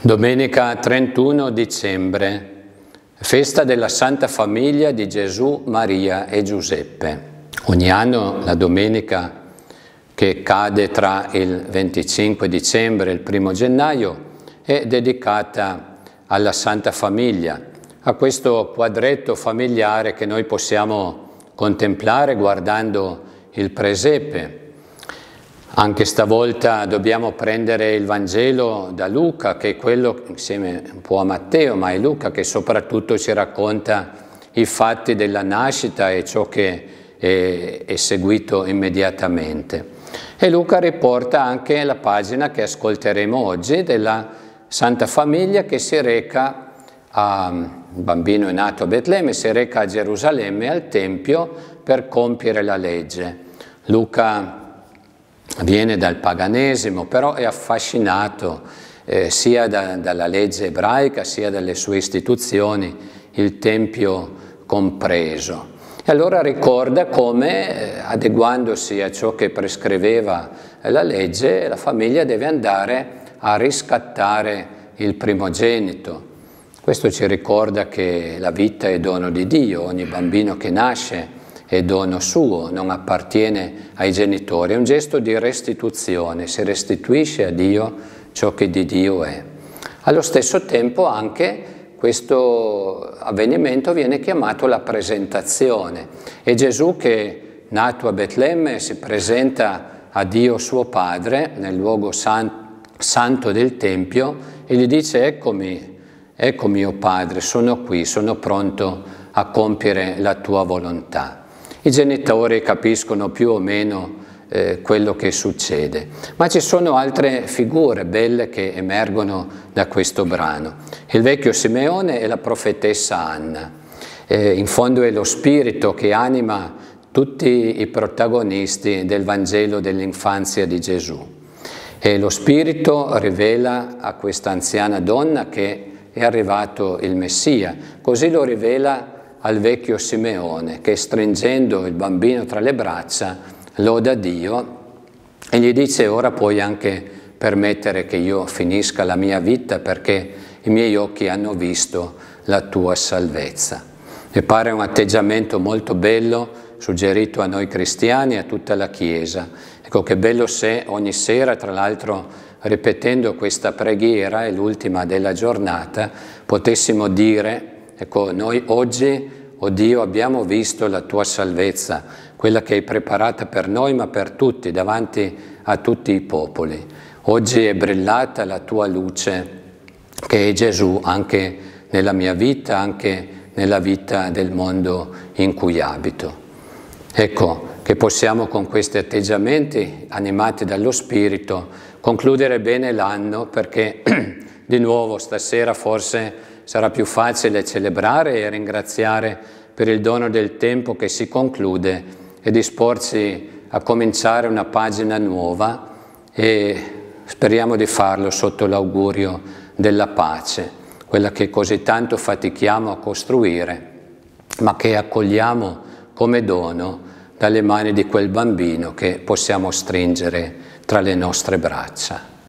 Domenica 31 dicembre, festa della Santa Famiglia di Gesù, Maria e Giuseppe. Ogni anno la domenica che cade tra il 25 dicembre e il 1 gennaio è dedicata alla Santa Famiglia, a questo quadretto familiare che noi possiamo contemplare guardando il presepe anche stavolta dobbiamo prendere il Vangelo da Luca, che è quello, insieme un po' a Matteo, ma è Luca che soprattutto ci racconta i fatti della nascita e ciò che è, è seguito immediatamente. E Luca riporta anche la pagina che ascolteremo oggi della Santa Famiglia che si reca a, il bambino è nato a Betlemme, si reca a Gerusalemme al Tempio per compiere la legge. Luca viene dal paganesimo, però è affascinato eh, sia da, dalla legge ebraica sia dalle sue istituzioni, il Tempio compreso. E allora ricorda come, eh, adeguandosi a ciò che prescriveva la legge, la famiglia deve andare a riscattare il primogenito. Questo ci ricorda che la vita è dono di Dio, ogni bambino che nasce è dono suo, non appartiene ai genitori, è un gesto di restituzione, si restituisce a Dio ciò che di Dio è. Allo stesso tempo anche questo avvenimento viene chiamato la presentazione. È Gesù che, nato a Betlemme, si presenta a Dio suo Padre nel luogo san- santo del Tempio e gli dice eccomi, ecco mio Padre, sono qui, sono pronto a compiere la tua volontà. I genitori capiscono più o meno eh, quello che succede. Ma ci sono altre figure belle che emergono da questo brano. Il vecchio Simeone e la profetessa Anna. Eh, in fondo è lo spirito che anima tutti i protagonisti del Vangelo dell'infanzia di Gesù. E lo spirito rivela a questa anziana donna che è arrivato il Messia, così lo rivela al vecchio Simeone che stringendo il bambino tra le braccia loda Dio e gli dice ora puoi anche permettere che io finisca la mia vita perché i miei occhi hanno visto la tua salvezza. Mi pare un atteggiamento molto bello suggerito a noi cristiani e a tutta la Chiesa. Ecco che bello se ogni sera, tra l'altro ripetendo questa preghiera, è l'ultima della giornata, potessimo dire Ecco, noi oggi, oh Dio, abbiamo visto la tua salvezza, quella che hai preparata per noi, ma per tutti, davanti a tutti i popoli. Oggi è brillata la tua luce, che è Gesù, anche nella mia vita, anche nella vita del mondo in cui abito. Ecco, che possiamo con questi atteggiamenti, animati dallo Spirito, concludere bene l'anno perché di nuovo stasera forse sarà più facile celebrare e ringraziare per il dono del tempo che si conclude e disporci a cominciare una pagina nuova e speriamo di farlo sotto l'augurio della pace, quella che così tanto fatichiamo a costruire, ma che accogliamo come dono dalle mani di quel bambino che possiamo stringere tra le nostre braccia.